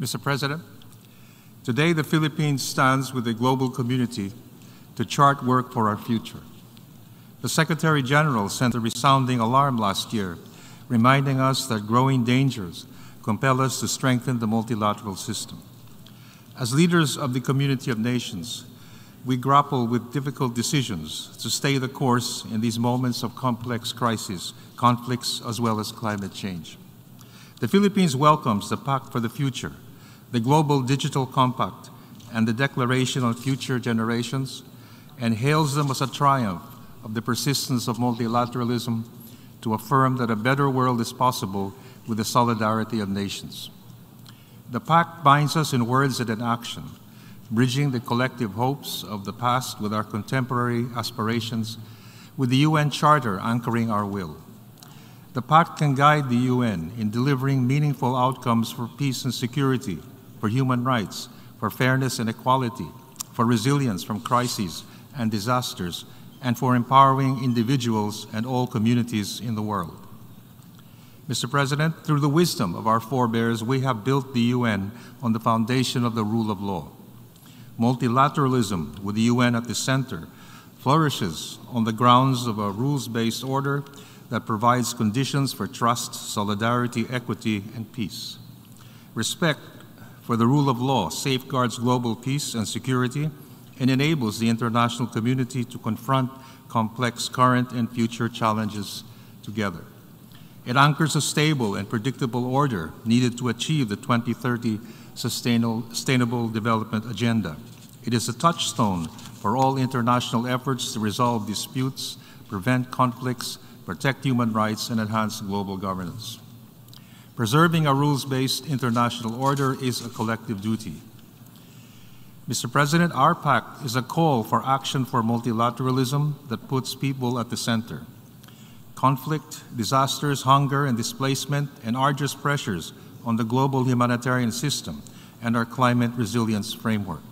Mr. President, today the Philippines stands with the global community to chart work for our future. The Secretary General sent a resounding alarm last year, reminding us that growing dangers compel us to strengthen the multilateral system. As leaders of the community of nations, we grapple with difficult decisions to stay the course in these moments of complex crises, conflicts, as well as climate change. The Philippines welcomes the Pact for the Future, the Global Digital Compact, and the Declaration on Future Generations, and hails them as a triumph of the persistence of multilateralism to affirm that a better world is possible with the solidarity of nations. The pact binds us in words and in action, bridging the collective hopes of the past with our contemporary aspirations, with the UN Charter anchoring our will. The pact can guide the UN in delivering meaningful outcomes for peace and security for human rights, for fairness and equality, for resilience from crises and disasters, and for empowering individuals and all communities in the world. Mr. President, through the wisdom of our forebears, we have built the UN on the foundation of the rule of law. Multilateralism, with the UN at the center, flourishes on the grounds of a rules based order that provides conditions for trust, solidarity, equity, and peace. Respect for the rule of law safeguards global peace and security and enables the international community to confront complex current and future challenges together. It anchors a stable and predictable order needed to achieve the 2030 Sustainable Development Agenda. It is a touchstone for all international efforts to resolve disputes, prevent conflicts, protect human rights, and enhance global governance. Preserving a rules-based international order is a collective duty. Mr. President, our pact is a call for action for multilateralism that puts people at the center. Conflict, disasters, hunger and displacement, and arduous pressures on the global humanitarian system and our climate resilience framework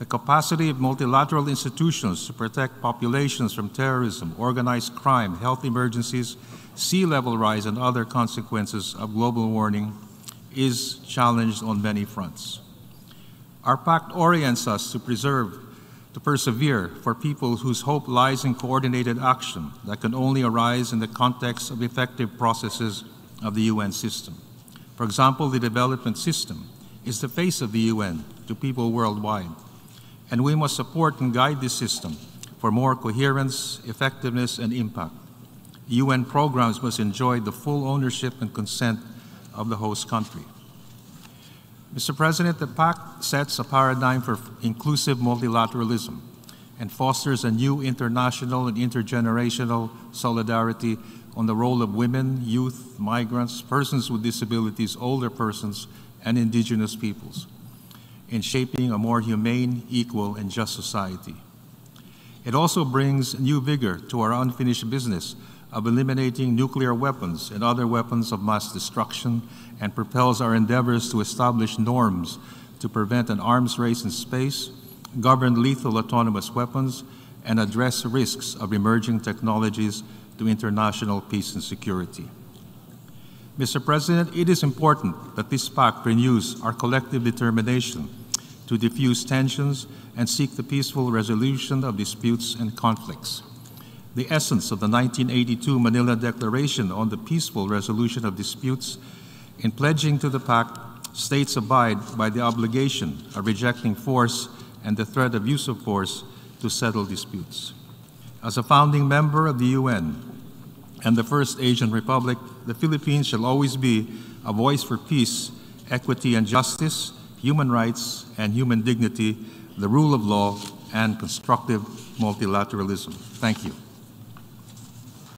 the capacity of multilateral institutions to protect populations from terrorism, organized crime, health emergencies, sea level rise, and other consequences of global warming is challenged on many fronts. Our pact orients us to preserve, to persevere for people whose hope lies in coordinated action that can only arise in the context of effective processes of the UN system. For example, the development system is the face of the UN to people worldwide and we must support and guide this system for more coherence, effectiveness, and impact. UN programs must enjoy the full ownership and consent of the host country. Mr. President, the pact sets a paradigm for inclusive multilateralism and fosters a new international and intergenerational solidarity on the role of women, youth, migrants, persons with disabilities, older persons, and indigenous peoples in shaping a more humane, equal, and just society. It also brings new vigor to our unfinished business of eliminating nuclear weapons and other weapons of mass destruction and propels our endeavors to establish norms to prevent an arms race in space, govern lethal autonomous weapons, and address risks of emerging technologies to international peace and security. Mr. President, it is important that this pact renews our collective determination to diffuse tensions and seek the peaceful resolution of disputes and conflicts. The essence of the 1982 Manila Declaration on the Peaceful Resolution of Disputes, in pledging to the pact, states abide by the obligation of rejecting force and the threat of use of force to settle disputes. As a founding member of the UN and the first Asian republic, the Philippines shall always be a voice for peace, equity, and justice human rights and human dignity, the rule of law, and constructive multilateralism. Thank you.